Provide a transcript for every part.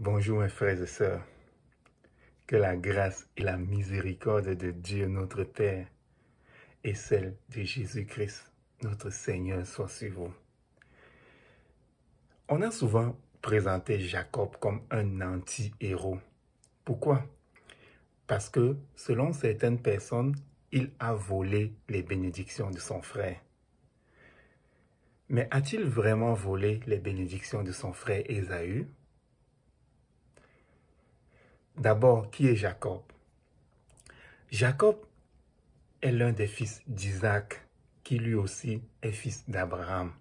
Bonjour mes frères et sœurs. Que la grâce et la miséricorde de Dieu notre Père et celle de Jésus-Christ notre Seigneur soient sur vous. On a souvent présenté Jacob comme un anti-héros. Pourquoi Parce que selon certaines personnes, il a volé les bénédictions de son frère. Mais a-t-il vraiment volé les bénédictions de son frère Ésaü d'abord qui est Jacob. Jacob est l'un des fils d'Isaac, qui lui aussi est fils d'Abraham.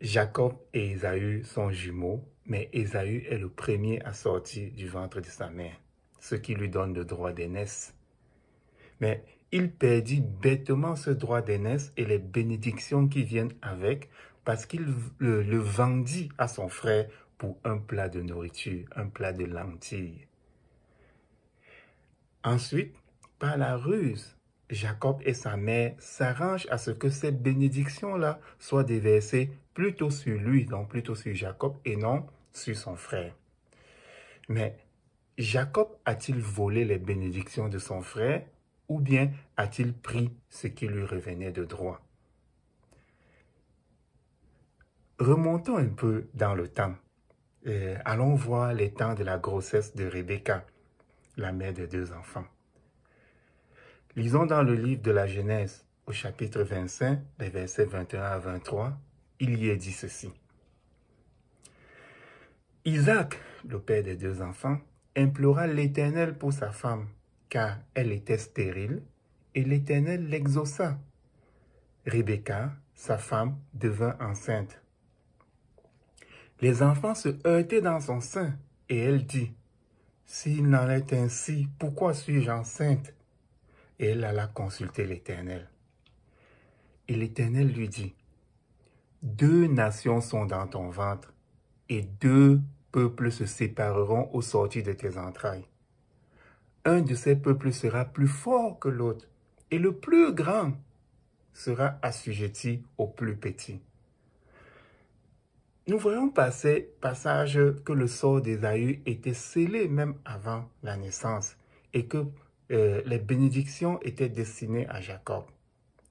Jacob et Esaü sont jumeaux, mais Esaü est le premier à sortir du ventre de sa mère, ce qui lui donne le droit d'aînesse. Mais il perdit bêtement ce droit d'aînesse et les bénédictions qui viennent avec parce qu'il le vendit à son frère pour un plat de nourriture, un plat de lentilles. Ensuite, par la ruse, Jacob et sa mère s'arrangent à ce que cette bénédiction-là soit déversée plutôt sur lui, donc plutôt sur Jacob et non sur son frère. Mais Jacob a-t-il volé les bénédictions de son frère ou bien a-t-il pris ce qui lui revenait de droit Remontons un peu dans le temps. Euh, allons voir les temps de la grossesse de Rebecca, la mère de deux enfants. Lisons dans le livre de la Genèse, au chapitre 25, les versets 21 à 23, il y est dit ceci. Isaac, le père des deux enfants, implora l'Éternel pour sa femme, car elle était stérile, et l'Éternel l'exauça. Rebecca, sa femme, devint enceinte les enfants se heurtaient dans son sein, et elle dit, S'il n'en est ainsi, pourquoi suis-je enceinte Et elle alla consulter l'Éternel. Et l'Éternel lui dit, Deux nations sont dans ton ventre, et deux peuples se sépareront au sorti de tes entrailles. Un de ces peuples sera plus fort que l'autre, et le plus grand sera assujetti au plus petit. Nous voyons passer ces que le sort aïeux était scellé même avant la naissance et que euh, les bénédictions étaient destinées à Jacob.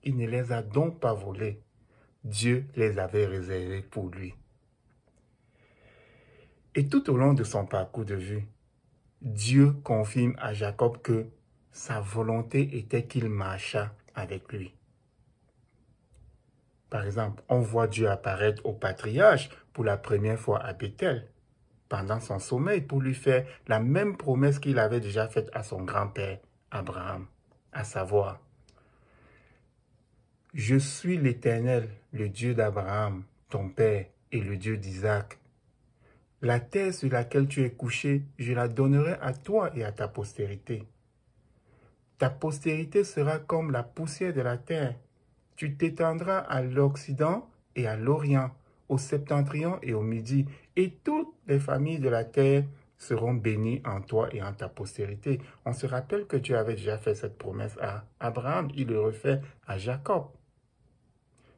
Il ne les a donc pas volées. Dieu les avait réservées pour lui. Et tout au long de son parcours de vie, Dieu confirme à Jacob que sa volonté était qu'il marchât avec lui. Par exemple, on voit Dieu apparaître au patriarche pour la première fois à Bethel pendant son sommeil pour lui faire la même promesse qu'il avait déjà faite à son grand-père Abraham, à savoir, Je suis l'Éternel, le Dieu d'Abraham, ton père, et le Dieu d'Isaac. La terre sur laquelle tu es couché, je la donnerai à toi et à ta postérité. Ta postérité sera comme la poussière de la terre. Tu t'étendras à l'Occident et à l'Orient, au septentrion et au midi, et toutes les familles de la terre seront bénies en toi et en ta postérité. On se rappelle que Dieu avait déjà fait cette promesse à Abraham, il le refait à Jacob.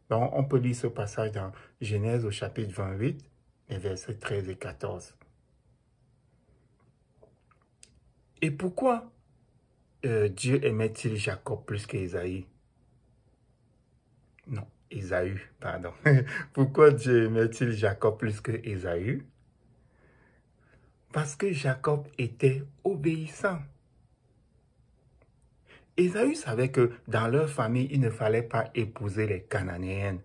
Donc, on peut lire ce passage dans Genèse au chapitre 28, les versets 13 et 14. Et pourquoi euh, Dieu aimait-il Jacob plus qu'Ésaïe non, Esaü, pardon. Pourquoi Dieu aimait-il Jacob plus que Esaü Parce que Jacob était obéissant. Esaü savait que dans leur famille, il ne fallait pas épouser les Cananéennes,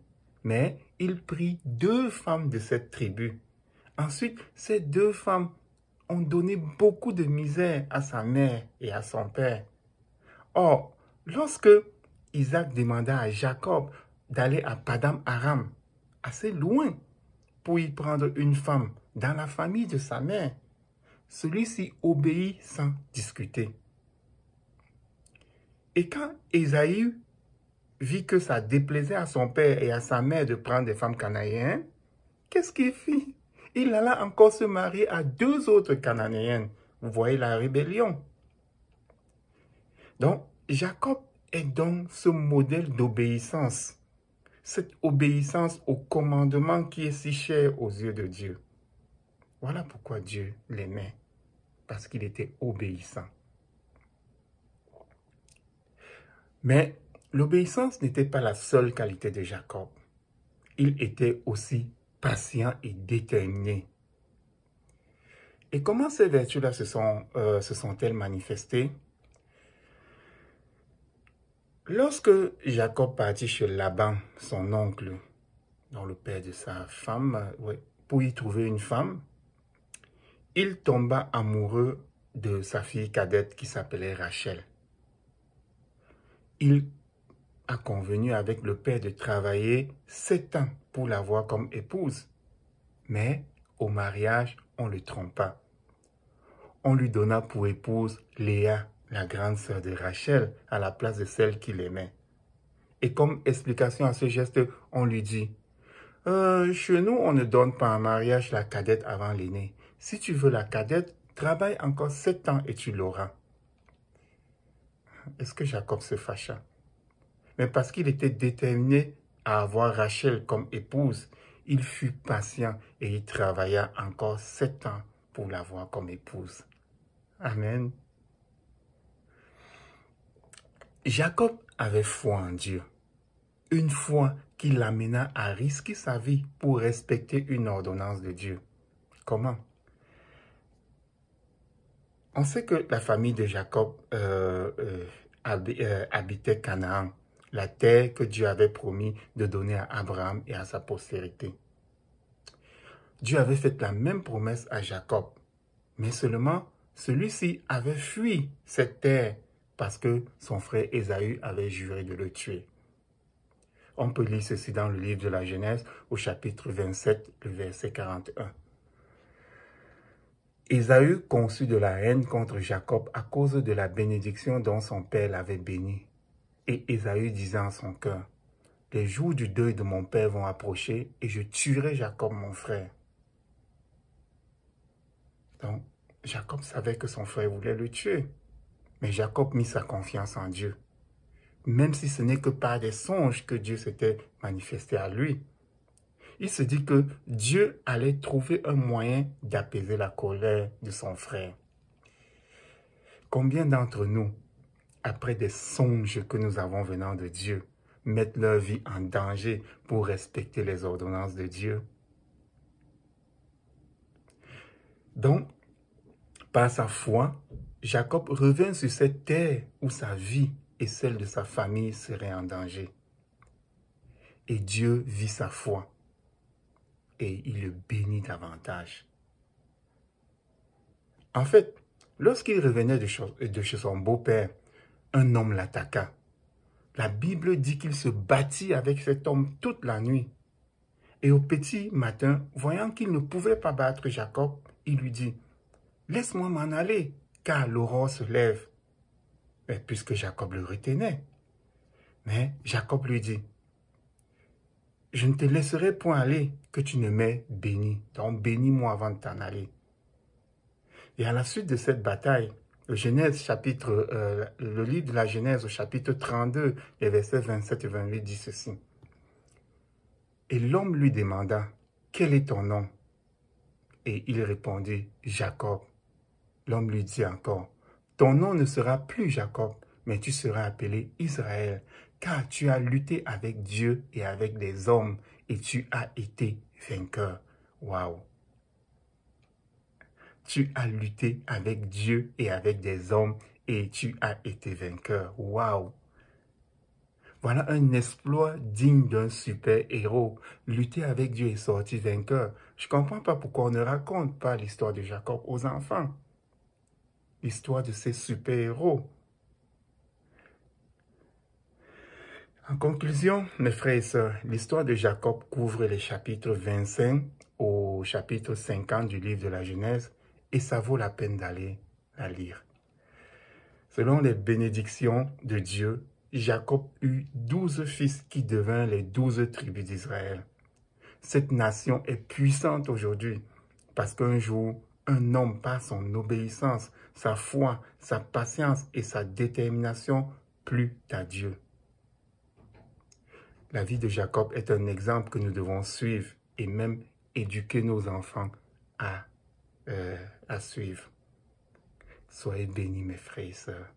mais il prit deux femmes de cette tribu. Ensuite, ces deux femmes ont donné beaucoup de misère à sa mère et à son père. Or, lorsque Isaac demanda à Jacob d'aller à Padam Aram, assez loin, pour y prendre une femme dans la famille de sa mère. Celui-ci obéit sans discuter. Et quand Esaïe vit que ça déplaisait à son père et à sa mère de prendre des femmes cananéennes, qu'est-ce qu'il fit Il alla encore se marier à deux autres cananéennes. Vous voyez la rébellion. Donc, Jacob est donc ce modèle d'obéissance cette obéissance au commandement qui est si cher aux yeux de Dieu. Voilà pourquoi Dieu l'aimait, parce qu'il était obéissant. Mais l'obéissance n'était pas la seule qualité de Jacob. Il était aussi patient et déterminé. Et comment ces vertus-là se euh, sont-elles manifestées Lorsque Jacob partit chez Laban, son oncle, dans le père de sa femme, pour y trouver une femme, il tomba amoureux de sa fille cadette qui s'appelait Rachel. Il a convenu avec le père de travailler sept ans pour l'avoir comme épouse. Mais au mariage, on le trompa. On lui donna pour épouse Léa, la grande sœur de Rachel à la place de celle qu'il aimait. Et comme explication à ce geste, on lui dit euh, Chez nous, on ne donne pas en mariage la cadette avant l'aînée. Si tu veux la cadette, travaille encore sept ans et tu l'auras. Est-ce que Jacob se fâcha Mais parce qu'il était déterminé à avoir Rachel comme épouse, il fut patient et il travailla encore sept ans pour l'avoir comme épouse. Amen. Jacob avait foi en Dieu, une foi qui l'amena à risquer sa vie pour respecter une ordonnance de Dieu. Comment On sait que la famille de Jacob euh, euh, euh, habitait Canaan, la terre que Dieu avait promis de donner à Abraham et à sa postérité. Dieu avait fait la même promesse à Jacob, mais seulement celui-ci avait fui cette terre parce que son frère Ésaü avait juré de le tuer. On peut lire ceci dans le livre de la Genèse au chapitre 27, verset 41. Esaü conçut de la haine contre Jacob à cause de la bénédiction dont son père l'avait béni. Et Ésaü disait en son cœur, Les jours du deuil de mon père vont approcher et je tuerai Jacob mon frère. Donc, Jacob savait que son frère voulait le tuer. Mais Jacob mit sa confiance en Dieu, même si ce n'est que par des songes que Dieu s'était manifesté à lui. Il se dit que Dieu allait trouver un moyen d'apaiser la colère de son frère. Combien d'entre nous, après des songes que nous avons venant de Dieu, mettent leur vie en danger pour respecter les ordonnances de Dieu. Donc, par sa foi, Jacob revint sur cette terre où sa vie et celle de sa famille seraient en danger. Et Dieu vit sa foi et il le bénit davantage. En fait, lorsqu'il revenait de chez son beau-père, un homme l'attaqua. La Bible dit qu'il se battit avec cet homme toute la nuit. Et au petit matin, voyant qu'il ne pouvait pas battre Jacob, il lui dit, Laisse-moi m'en aller, car l'aurore se lève. Mais puisque Jacob le retenait. Mais Jacob lui dit, je ne te laisserai point aller que tu ne m'aies béni. Donc bénis-moi avant de t'en aller. Et à la suite de cette bataille, le Genèse chapitre, euh, le livre de la Genèse au chapitre 32, les versets 27 et 28 dit ceci. Et l'homme lui demanda, quel est ton nom? Et il répondit, Jacob. L'homme lui dit encore, Ton nom ne sera plus Jacob, mais tu seras appelé Israël, car tu as lutté avec Dieu et avec des hommes, et tu as été vainqueur. Waouh! Tu as lutté avec Dieu et avec des hommes, et tu as été vainqueur. Waouh! Voilà un exploit digne d'un super-héros. Lutter avec Dieu et sortir vainqueur. Je comprends pas pourquoi on ne raconte pas l'histoire de Jacob aux enfants l'histoire de ces super-héros. En conclusion, mes frères et sœurs, l'histoire de Jacob couvre les chapitres 25 au chapitre 50 du livre de la Genèse et ça vaut la peine d'aller la lire. Selon les bénédictions de Dieu, Jacob eut douze fils qui devinrent les douze tribus d'Israël. Cette nation est puissante aujourd'hui parce qu'un jour, un homme par son obéissance, sa foi, sa patience et sa détermination plus à Dieu. La vie de Jacob est un exemple que nous devons suivre et même éduquer nos enfants à, euh, à suivre. Soyez bénis mes frères et sœurs.